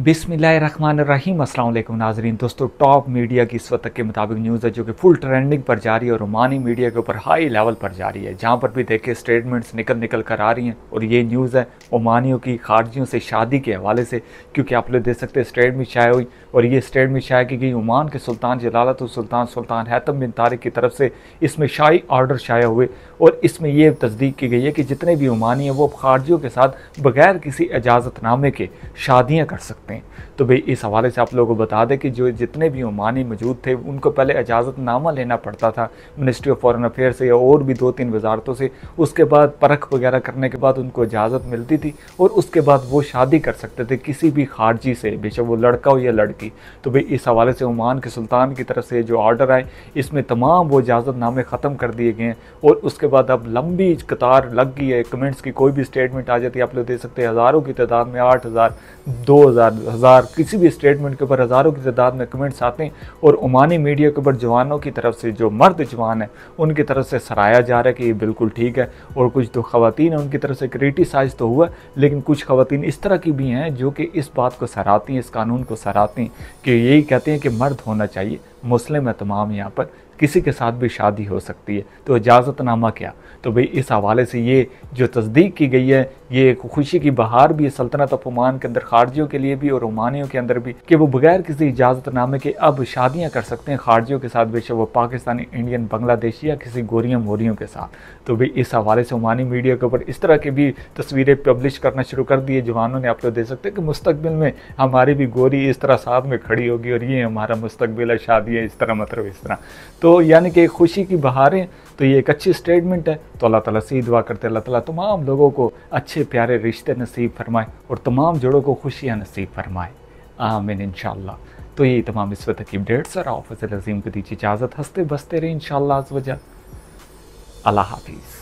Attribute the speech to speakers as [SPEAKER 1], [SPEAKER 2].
[SPEAKER 1] बिसमीम असल नाजरीन दोस्तों टॉप मीडिया की इस वक्त के मुताबिक न्यूज़ है जो कि फुल ट्रेंडिंग पर जारी है और रोमानी मीडिया के ऊपर हाई लेवल पर जारी है जहाँ पर भी देखे स्टेटमेंट्स निकल निकल कर आ रही हैं और ये न्यूज़ है ओमानियों की खारजियों से शादी के हवाले से क्योंकि आप लोग देख सकते हैं स्टेट में शाया हुई और ये स्टेट में शाया की गई ओमान के सुल्तान जलालत सुल्तान सुल्तान हैतम बिन तारिक की तरफ से इसमें शाही ऑर्डर शाया हुए और इसमें ये तस्दीक की गई है कि जितने भी ओमानी हैं वो खारजियों के साथ बगैर किसी इजाज़तनामे के शादियाँ कर सकते सकते हैं तो भाई इस हवाले से आप लोगों को बता दें कि जो जितने भी ओमानी मौजूद थे उनको पहले इजाज़तनामा लेना पड़ता था मिनिस्ट्री ऑफ फॉरेन अफेयर से या और भी दो तीन वजारतों से उसके बाद परख वगैरह करने के बाद उनको इजाज़त मिलती थी और उसके बाद वो शादी कर सकते थे किसी भी खारजी से बेशक वो लड़का हो या लड़की तो भाई इस हवाले से ओमान के सुल्तान की तरफ से जो ऑर्डर आए इसमें तमाम वो इजाज़तनामे ख़त्म कर दिए गए और उसके बाद अब लंबी कतार लग गई है कमेंट्स की कोई भी स्टेटमेंट आ जाती है आप लोग दे सकते हैं हज़ारों की तादाद में आठ हज़ार दो हज़ार हज़ार किसी भी स्टेटमेंट के ऊपर हज़ारों की तादाद में कमेंट्स आते हैं और ओमानी मीडिया के ऊपर जवानों की तरफ से जो मर्द जवान हैं उनकी तरफ से सराहाया जा रहा है कि ये बिल्कुल ठीक है और कुछ तो ख़वान हैं उनकी तरफ से क्रिटिसाइज तो हुआ लेकिन कुछ ख़वान इस तरह की भी हैं जो कि इस बात को सराहती हैं इस कानून को सराहती हैं कि यही कहते हैं कि मर्द होना चाहिए मुस्लिम है तमाम यहाँ पर किसी के साथ भी शादी हो सकती है तो इजाज़तनामा क्या तो भाई इस हवाले से ये जो तस्दीक की गई है ये एक खुशी की बहार भी है सल्तनत ऑफ ओमान के अंदर खारजियों के लिए भी और ओमानियों के अंदर भी कि वो बगैर किसी इजाज़तनामे के अब शादियाँ कर सकते हैं खारजियों के साथ बेशक वो पाकिस्तानी इंडियन बांग्लादेशी या किसी गोरियों मोरियों के साथ तो भाई इस हवाले से ओमानी मीडिया के ऊपर इस तरह की भी तस्वीरें पब्लिश करना शुरू कर दिए जवानों ने आप लोग दे सकते हैं कि मुस्तबिल में हमारी भी गोरी इस तरह साथ में खड़ी होगी और ये हमारा मुस्तबिल है शादी दिया इस तरह मतलब इस तरह तो यानी कि खुशी की बहारें तो ये एक अच्छी स्टेटमेंट है तो अल्लाह ताला से दुआ करते अल्लाह ताला तमाम लोगों को अच्छे प्यारे रिश्ते नसीब फरमाए और तमाम जोड़ों को खुशियाँ नसीब फरमाए आमिन इन तो ये तमाम इस वक्त की अपडेट्स और ऑफिसर अजीम को दीजिए इजाज़त हंसते बसते रहे इन शाला अल्लाह हाफिज़